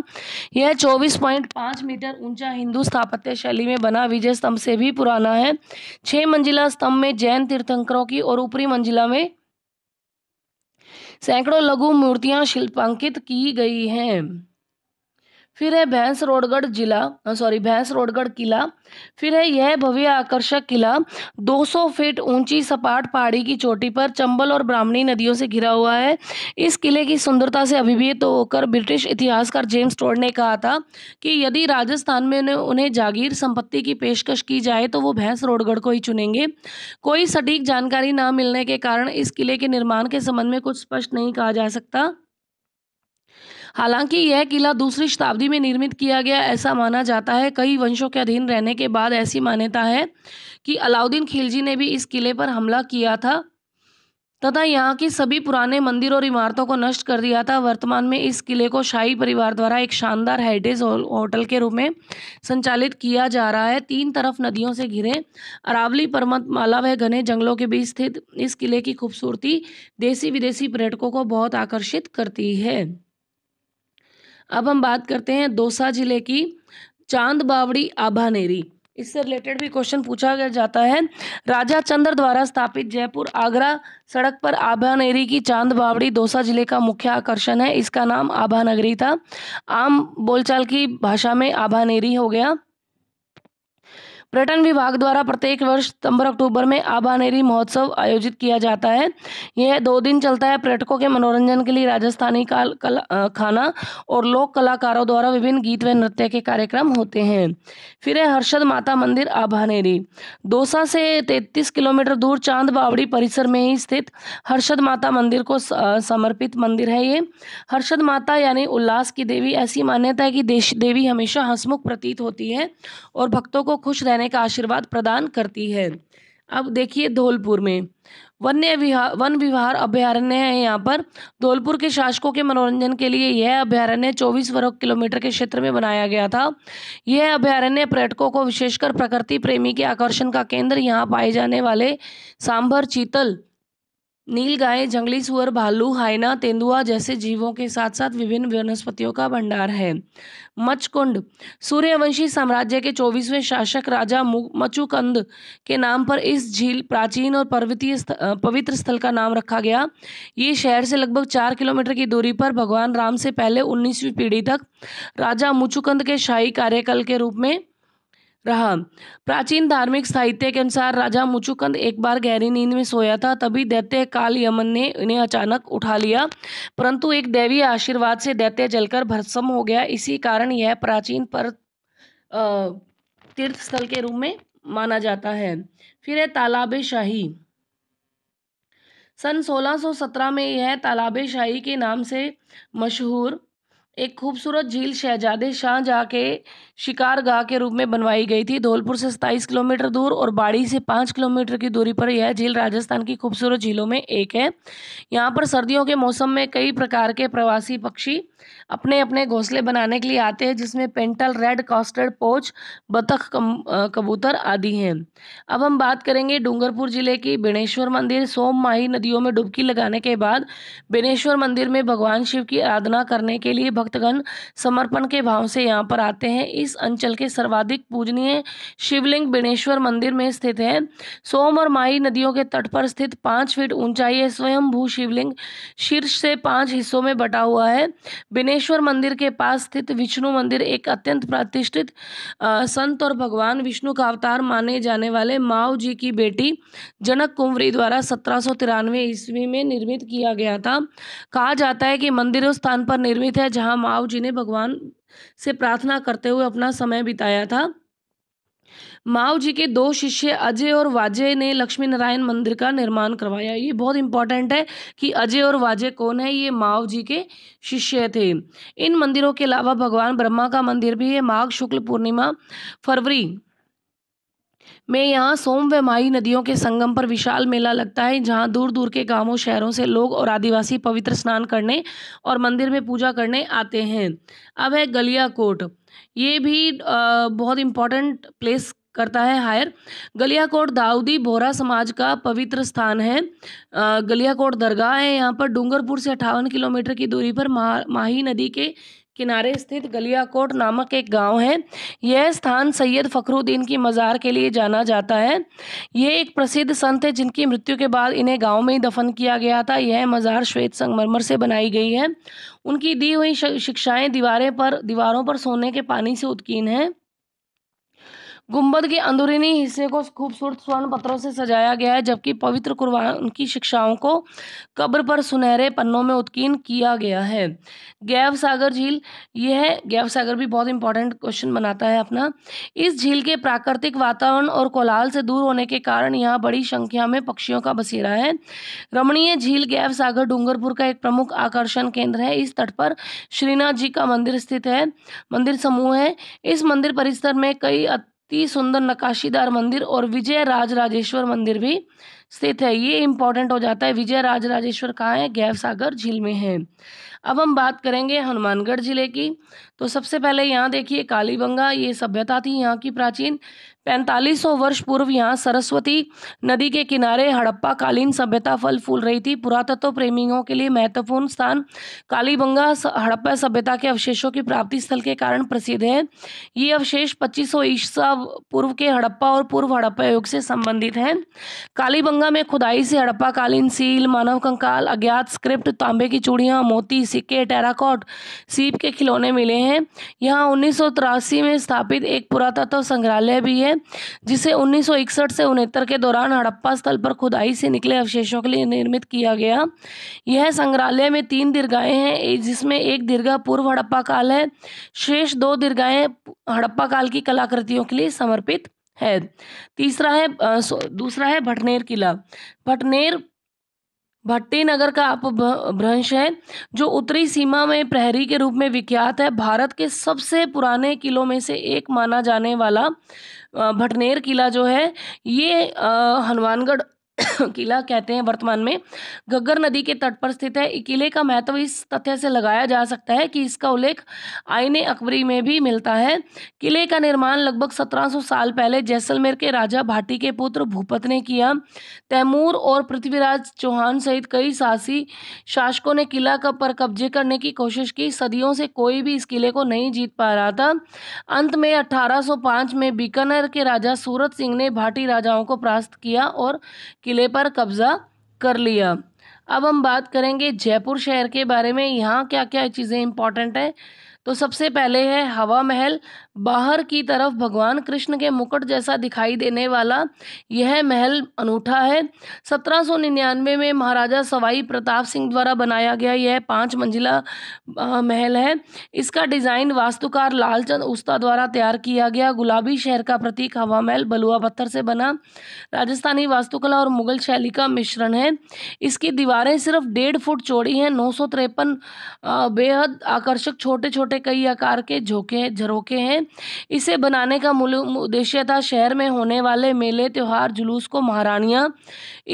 Speaker 1: यह 24.5 मीटर ऊंचा हिंदू स्थापत्य शैली में बना विजय स्तंभ से भी पुराना है छह मंजिला स्तंभ में जैन तीर्थंकरों की और ऊपरी मंजिला में सैकड़ों लघु मूर्तियां शिल्पांकित की गई हैं फिर है भैंस रोडगढ़ जिला सॉरी भैंस रोडगढ़ किला फिर है यह भव्य आकर्षक किला 200 फीट ऊंची सपाट पहाड़ी की चोटी पर चंबल और ब्राह्मणी नदियों से घिरा हुआ है इस किले की सुंदरता से अभिभूत तो होकर ब्रिटिश इतिहासकार जेम्स टोड ने कहा था कि यदि राजस्थान में उन्हें उन्हें जागीर संपत्ति की पेशकश की जाए तो वो भैंस रोडगढ़ को ही चुनेंगे कोई सटीक जानकारी ना मिलने के कारण इस किले के निर्माण के संबंध में कुछ स्पष्ट नहीं कहा जा सकता हालांकि यह किला दूसरी शताब्दी में निर्मित किया गया ऐसा माना जाता है कई वंशों के अधीन रहने के बाद ऐसी मान्यता है कि अलाउद्दीन खिलजी ने भी इस किले पर हमला किया था तथा यहाँ के सभी पुराने मंदिर और इमारतों को नष्ट कर दिया था वर्तमान में इस किले को शाही परिवार द्वारा एक शानदार हेरिटेज होटल के रूप में संचालित किया जा रहा है तीन तरफ नदियों से घिरे अरावली पर्वतमाला व घने जंगलों के बीच स्थित इस किले की खूबसूरती देसी विदेशी पर्यटकों को बहुत आकर्षित करती है अब हम बात करते हैं दौसा जिले की चांद बावड़ी आभानेरी इससे रिलेटेड भी क्वेश्चन पूछा गया जाता है राजा चंद्र द्वारा स्थापित जयपुर आगरा सड़क पर आभानेरी की चांद बावड़ी दौसा जिले का मुख्य आकर्षण है इसका नाम आभा नगरी था आम बोलचाल की भाषा में आभानेरी हो गया पर्यटन विभाग द्वारा प्रत्येक वर्ष सितंबर अक्टूबर में आबानेरी महोत्सव आयोजित किया जाता है यह दो दिन चलता है पर्यटकों के मनोरंजन के लिए राजस्थानी काल कल, खाना और लोक कलाकारों द्वारा विभिन्न गीत व नृत्य के कार्यक्रम होते हैं फिर है हर्षद माता मंदिर आभानेरी दोसा से तैतीस किलोमीटर दूर चांद बावड़ी परिसर में ही स्थित हर्षद माता मंदिर को समर्पित मंदिर है ये हर्षद माता यानी उल्लास की देवी ऐसी मान्यता है कि देवी हमेशा हंसमुख प्रतीत होती है और भक्तों को खुश रह रहने का आशीर्वाद प्रदान करती है अब देखिए धौलपुर में वन्य विहार वन विहार अभ्यारण्य है यहाँ पर धौलपुर के शासकों के मनोरंजन के लिए यह अभ्यारण्य 24 वर्ग किलोमीटर के क्षेत्र में बनाया गया था यह अभ्यारण्य पर्यटकों को विशेषकर प्रकृति प्रेमी के आकर्षण का केंद्र यहाँ पाए जाने वाले सांभर चीतल गाय जंगली सुअर भालू हाइना तेंदुआ जैसे जीवों के साथ साथ विभिन्न वनस्पतियों का भंडार है मचकुंड सूर्यवंशी साम्राज्य के चौबीसवें शासक राजा मचुकंद के नाम पर इस झील प्राचीन और पर्वतीय पवित्र स्थल का नाम रखा गया ये शहर से लगभग चार किलोमीटर की दूरी पर भगवान राम से पहले उन्नीसवीं पीढ़ी तक राजा मुचुकंद के शाही कार्यकाल के रूप में रहा प्राचीन धार्मिक साहित्य के अनुसार राजा मुचुकंद एक बार गहरी नींद में सोया था तभी दैत्य काल यमन ने इन्हें अचानक उठा लिया परंतु एक दैवीय आशीर्वाद से दैत्य जलकर भरसम हो गया इसी कारण यह प्राचीन पर तीर्थ स्थल के रूप में माना जाता है फिर है तालाब शाही सन 1617 में यह तालाब शाही के नाम से मशहूर एक खूबसूरत झील शहजादे शाहजहाँ के गाह के रूप में बनवाई गई थी धौलपुर से सत्ताईस किलोमीटर दूर और बाड़ी से पाँच किलोमीटर की दूरी पर यह झील राजस्थान की खूबसूरत झीलों में एक है यहाँ पर सर्दियों के मौसम में कई प्रकार के प्रवासी पक्षी अपने अपने घोंसले बनाने के लिए आते हैं जिसमें पेंटल रेड कॉस्टर्ड पोच बतख कबूतर आदि हैं अब हम बात करेंगे डूंगरपुर ज़िले की बेणेश्वर मंदिर सोम माही नदियों में डुबकी लगाने के बाद बेणेश्वर मंदिर में भगवान शिव की आराधना करने के लिए भक्तगण समर्पण के भाव से यहाँ पर आते हैं इस अंचल के सर्वाधिक पूजनीय शिवलिंग बेणेश्वर मंदिर में स्थित है सोम और माही नदियों के तट पर स्थित पाँच फीट ऊंचाई स्वयंभू शिवलिंग शीर्ष से पाँच हिस्सों में बटा हुआ है बिने रामेश्वर मंदिर के पास स्थित विष्णु मंदिर एक अत्यंत प्रतिष्ठित संत और भगवान विष्णु का अवतार माने जाने वाले माओ जी की बेटी जनक कुंवरी द्वारा सत्रह सौ तिरानवे ईस्वी में निर्मित किया गया था कहा जाता है कि मंदिर उस स्थान पर निर्मित है जहाँ माओ जी ने भगवान से प्रार्थना करते हुए अपना समय बिताया था माओ जी के दो शिष्य अजय और वाजय ने लक्ष्मी नारायण मंदिर का निर्माण करवाया ये बहुत इंपॉर्टेंट है कि अजय और वाजय कौन है ये माओ जी के शिष्य थे इन मंदिरों के अलावा भगवान ब्रह्मा का मंदिर भी है माघ शुक्ल पूर्णिमा फरवरी में यहाँ सोम व माही नदियों के संगम पर विशाल मेला लगता है जहाँ दूर दूर के गांवों शहरों से लोग और आदिवासी पवित्र स्नान करने और मंदिर में पूजा करने आते हैं अब है गलिया कोट ये भी बहुत इम्पोर्टेंट प्लेस करता है हायर गलियाकोट दाऊदी भोरा समाज का पवित्र स्थान है गलियाकोट दरगाह है यहाँ पर डूंगरपुर से अट्ठावन किलोमीटर की दूरी पर महा माही नदी के किनारे स्थित गलियाकोट नामक एक गांव है यह स्थान सैयद फ़खरुद्दीन की मज़ार के लिए जाना जाता है ये एक प्रसिद्ध संत है जिनकी मृत्यु के बाद इन्हें गांव में ही दफन किया गया था यह मज़ार श्वेत संगमरमर से बनाई गई है उनकी दी हुई शिक्षाएं दीवारें पर दीवारों पर सोने के पानी से उत्कीर्ण हैं गुंबद के अंदरूनी हिस्से को खूबसूरत स्वर्ण पत्रों से सजाया गया है जबकि पवित्र कुर्बान की शिक्षाओं को कब्र पर सुनहरे पन्नों में उत्कीर्ण किया गया है गैव सागर झील यह गैव सागर भी बहुत इंपॉर्टेंट क्वेश्चन बनाता है अपना इस झील के प्राकृतिक वातावरण और कोलाल से दूर होने के कारण यहाँ बड़ी संख्या में पक्षियों का बसेरा है रमणीय झील गैव सागर डूंगरपुर का एक प्रमुख आकर्षण केंद्र है इस तट पर श्रीनाथ जी का मंदिर स्थित है मंदिर समूह है इस मंदिर परिसर में कई ती सुंदर नकाशीदार मंदिर और विजय राज राजेश्वर मंदिर भी स्थित है ये इंपॉर्टेंट हो जाता है विजय राज राजेश्वर कहाँ है गैव सागर झील में है अब हम बात करेंगे हनुमानगढ़ ज़िले की तो सबसे पहले यहाँ देखिए कालीबंगा ये सभ्यता थी यहाँ की प्राचीन पैंतालीस सौ वर्ष पूर्व यहाँ सरस्वती नदी के किनारे हड़प्पा कालीन सभ्यता फल फूल रही थी पुरातत्व प्रेमियों के लिए महत्वपूर्ण स्थान कालीबंगा हड़प्पा सभ्यता के अवशेषों की प्राप्ति स्थल के कारण प्रसिद्ध है ये अवशेष पच्चीस सौ ईसा पूर्व के हड़प्पा और पूर्व हड़प्पा युग से संबंधित हैं कालीबंगा में खुदाई से हड़प्पा कालीन सील मानव कंकाल अज्ञात स्क्रिप्ट तांबे की चूड़ियाँ मोती सिक्के टेराकोट सीप के खिलौने मिले हैं यहाँ उन्नीस में स्थापित एक पुरातत्व तो संग्रहालय भी है जिसे उन्नीस से उनहत्तर के दौरान हड़प्पा स्थल पर खुदाई से निकले अवशेषों के लिए निर्मित किया गया यह संग्रहालय में तीन दीर्घाएँ हैं जिसमें एक दीर्घा पूर्व हड़प्पा काल है शेष दो दीर्घाएँ हड़प्पा काल की कलाकृतियों के लिए समर्पित है तीसरा है दूसरा है भटनेर किला भटनेर भट्टी नगर का अपभ्रंश है जो उत्तरी सीमा में प्रहरी के रूप में विख्यात है भारत के सबसे पुराने किलों में से एक माना जाने वाला भटनेर किला जो है ये हनुमानगढ़ किला कहते हैं वर्तमान में गग्गर नदी के तट पर स्थित है किले का महत्व तो इस तथ्य से लगाया जा सकता है कि इसका उल्लेख आईने अकबरी में भी मिलता है किले का निर्माण लगभग 1700 साल पहले जैसलमेर के राजा भाटी के पुत्र भूपत ने किया तैमूर और पृथ्वीराज चौहान सहित कई साहसी शासकों ने किला का पर कब्जे करने की कोशिश की सदियों से कोई भी इस किले को नहीं जीत पा रहा था अंत में 1805 में बीकानेर के राजा सूरत सिंह ने भाटी राजाओं को परास्त किया और किले पर कब्ज़ा कर लिया अब हम बात करेंगे जयपुर शहर के बारे में यहाँ क्या क्या चीज़ें इंपॉर्टेंट हैं तो सबसे पहले है हवा महल बाहर की तरफ भगवान कृष्ण के मुकुट जैसा दिखाई देने वाला यह महल अनूठा है 1799 में महाराजा सवाई प्रताप सिंह द्वारा बनाया गया यह पाँच मंजिला महल है इसका डिज़ाइन वास्तुकार लालचंद उस्ता द्वारा तैयार किया गया गुलाबी शहर का प्रतीक हवा महल बलुआ पत्थर से बना राजस्थानी वास्तुकला और मुगल शैली का मिश्रण है इसकी दीवारें सिर्फ डेढ़ फुट चौड़ी हैं नौ बेहद आकर्षक छोटे छोटे कई आकार के झोंके झरोके हैं इसे बनाने का मूल उद्देश्य था शहर में होने वाले मेले त्यौहार जुलूस को महारानियाँ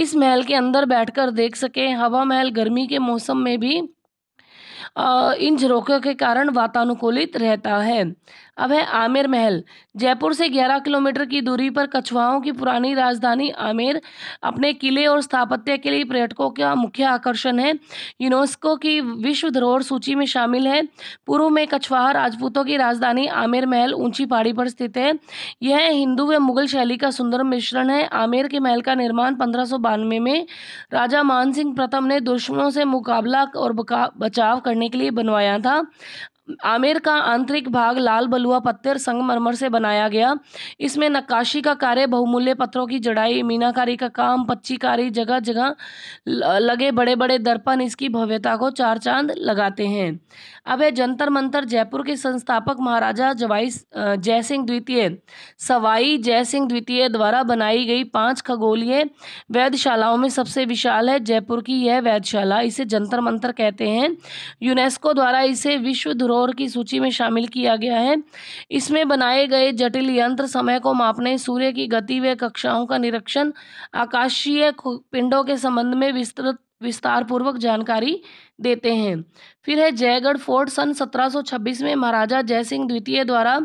Speaker 1: इस महल के अंदर बैठकर देख सकें हवा महल गर्मी के मौसम में भी इन झरोखों के कारण वातानुकूलित रहता है अब है आमेर महल जयपुर से 11 किलोमीटर की दूरी पर कछुआओं की पुरानी राजधानी आमेर अपने किले और स्थापत्य के लिए पर्यटकों का मुख्य आकर्षण है यूनेस्को की विश्व धरोहर सूची में शामिल है पूर्व में कछवाहा राजपूतों की राजधानी आमेर महल ऊंची पहाड़ी पर स्थित है यह हिंदू व मुगल शैली का सुंदर मिश्रण है आमेर के महल का निर्माण पंद्रह में राजा मान सिंह प्रथम ने दुश्मनों से मुकाबला और बचाव करने करने के लिए बनवाया था आमेर का आंतरिक भाग लाल बलुआ पत्थर संगमरमर से बनाया गया इसमें नक्काशी का कार्य बहुमूल्य पत्थरों की जड़ाई मीनाकारी का काम पच्चीकारी जगह जगह लगे बड़े बड़े दर्पण इसकी भव्यता को चार चांद लगाते हैं अब है जंतर मंतर जयपुर के संस्थापक महाराजा जवाई जय द्वितीय सवाई जय द्वितीय द्वारा बनाई गई पांच खगोलीय वैधशालाओं में सबसे विशाल है जयपुर की यह वैधशाला इसे जंतर मंतर कहते हैं यूनेस्को द्वारा इसे विश्व ध्रोर की सूची में शामिल किया गया है इसमें बनाए गए जटिल यंत्र समय को मापने सूर्य की गति व कक्षाओं का निरीक्षण आकाशीय पिंडों के संबंध में विस्तृत विस्तार पूर्वक जानकारी देते हैं फिर है जयगढ़ फोर्ट सन 1726 में महाराजा जयसिंह द्वितीय द्वारा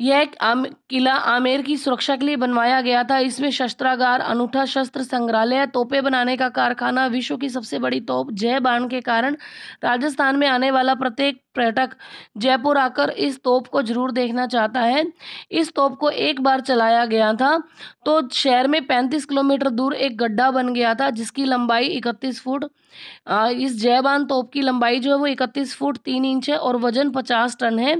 Speaker 1: यह आम, किला आमेर की सुरक्षा के लिए बनवाया गया था इसमें शस्त्रागार अनूठा शस्त्र संग्रहालय तोपे बनाने का कारखाना विश्व की सबसे बड़ी तोप जय बाण के कारण राजस्थान में आने वाला प्रत्येक पर्यटक जयपुर आकर इस तोप को जरूर देखना चाहता है इस तोप को एक बार चलाया गया था तो शहर में पैंतीस किलोमीटर दूर एक गड्ढा बन गया था जिसकी लंबाई इकतीस फुट इस जयबान तोप की लंबाई जो है वो इकतीस फुट तीन इंच है और वजन पचास टन है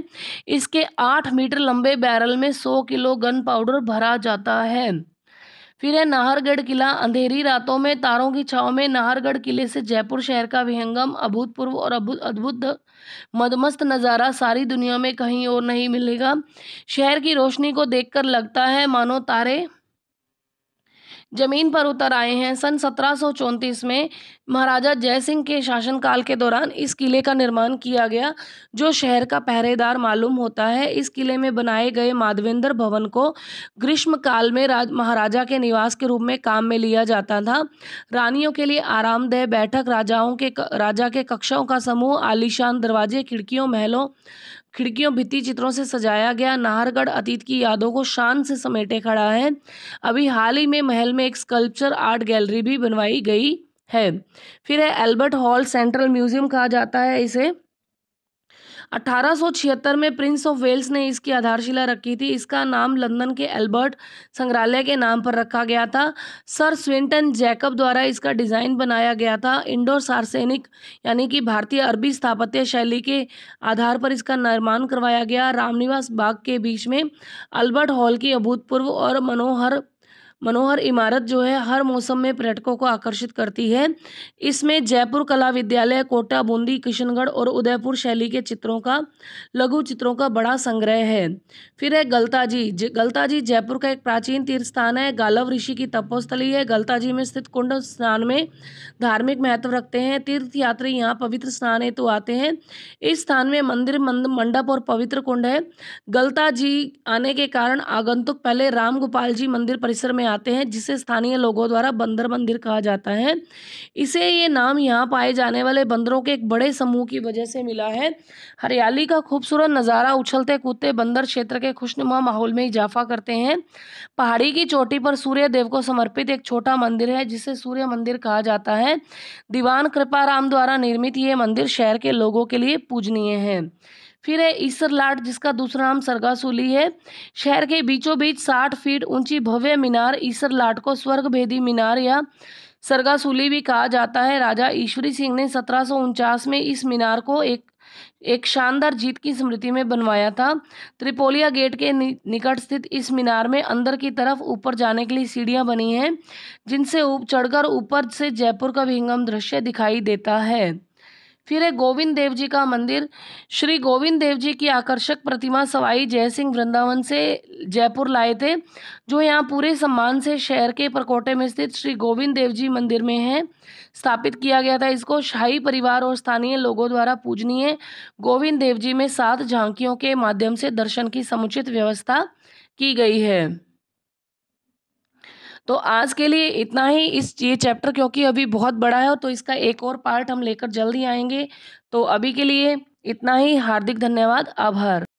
Speaker 1: इसके आठ मीटर लंबे बैरल में सौ किलो गन पाउडर भरा जाता है फिर है नाहरगढ़ किला अंधेरी रातों में तारों की छाव में नाहरगढ़ किले से जयपुर शहर का विहंगम अभूतपूर्व और अद्भुत मदमस्त नज़ारा सारी दुनिया में कहीं और नहीं मिलेगा शहर की रोशनी को देखकर लगता है मानो तारे जमीन पर उतर आए हैं सन सत्रह में महाराजा जय सिंह के शासनकाल के दौरान इस किले का निर्माण किया गया जो शहर का पहरेदार मालूम होता है इस किले में बनाए गए माधवेंद्र भवन को ग्रीष्मकाल में राज महाराजा के निवास के रूप में काम में लिया जाता था रानियों के लिए आरामदेह बैठक राजाओं के राजा के कक्षाओं का समूह आलिशान दरवाजे खिड़कियों महलों खिड़कियों भित्ति चित्रों से सजाया गया नाहरगढ़ अतीत की यादों को शान से समेटे खड़ा है अभी हाल ही में महल में एक स्कल्पचर आर्ट गैलरी भी बनवाई गई है फिर है एल्बर्ट हॉल सेंट्रल म्यूजियम कहा जाता है इसे 1876 में प्रिंस ऑफ वेल्स ने इसकी आधारशिला रखी थी इसका नाम लंदन के एल्बर्ट संग्रहालय के नाम पर रखा गया था सर स्विंटन जैकब द्वारा इसका डिज़ाइन बनाया गया था इंडोर सार्सेनिक यानी कि भारतीय अरबी स्थापत्य शैली के आधार पर इसका निर्माण करवाया गया रामनिवास बाग के बीच में अल्बर्ट हॉल की अभूतपूर्व और मनोहर मनोहर इमारत जो है हर मौसम में पर्यटकों को आकर्षित करती है इसमें जयपुर कला विद्यालय कोटा बूंदी किशनगढ़ और उदयपुर शैली के चित्रों का लघु चित्रों का बड़ा संग्रह है फिर है गलताजी गलताजी जयपुर का एक प्राचीन तीर्थ स्थान है गालव ऋषि की तपोस्थली है गलताजी में स्थित कुंड स्नान में धार्मिक महत्व रखते हैं तीर्थ यात्री यहाँ पवित्र स्नान हेतु आते हैं इस स्थान में मंदिर मंडप और पवित्र कुंड है गलता जी आने के कारण आगंतुक पहले राम गोपाल जी मंदिर परिसर में में आते हैं जिसे स्थानीय लोगों द्वारा बंदर मंदिर कहा जाता है इसे ये नाम यहाँ पाए जाने वाले बंदरों के एक बड़े समूह की वजह से मिला है हरियाली का खूबसूरत नज़ारा उछलते कूदते बंदर क्षेत्र के खुशनुमा माहौल में इजाफा करते हैं पहाड़ी की चोटी पर सूर्य देव को समर्पित एक छोटा मंदिर है जिसे सूर्य मंदिर कहा जाता है दीवान कृपाराम द्वारा निर्मित ये मंदिर शहर के लोगों के लिए पूजनीय है फिर है ईसर लाट जिसका दूसरा नाम सरगासूली है शहर के बीचों बीच साठ फीट ऊंची भव्य मीनार ईसर लाट को स्वर्ग भेदी मीनार या सरगासूली भी कहा जाता है राजा ईश्वरी सिंह ने सत्रह में इस मीनार को एक एक शानदार जीत की स्मृति में बनवाया था त्रिपोलिया गेट के निकट स्थित इस मीनार में अंदर की तरफ ऊपर जाने के लिए सीढ़ियां बनी हैं जिनसे चढ़कर ऊपर से जयपुर का विहंगम दृश्य दिखाई देता है फिर है गोविंद देव जी का मंदिर श्री गोविंद देव जी की आकर्षक प्रतिमा सवाई जय सिंह वृंदावन से जयपुर लाए थे जो यहाँ पूरे सम्मान से शहर के परकोटे में स्थित श्री गोविंद देव जी मंदिर में है स्थापित किया गया था इसको शाही परिवार और स्थानीय लोगों द्वारा पूजनीय गोविंद देव जी में सात झांकियों के माध्यम से दर्शन की समुचित व्यवस्था की गई है तो आज के लिए इतना ही इस ये चैप्टर क्योंकि अभी बहुत बड़ा है तो इसका एक और पार्ट हम लेकर जल्द ही आएंगे तो अभी के लिए इतना ही हार्दिक धन्यवाद आभार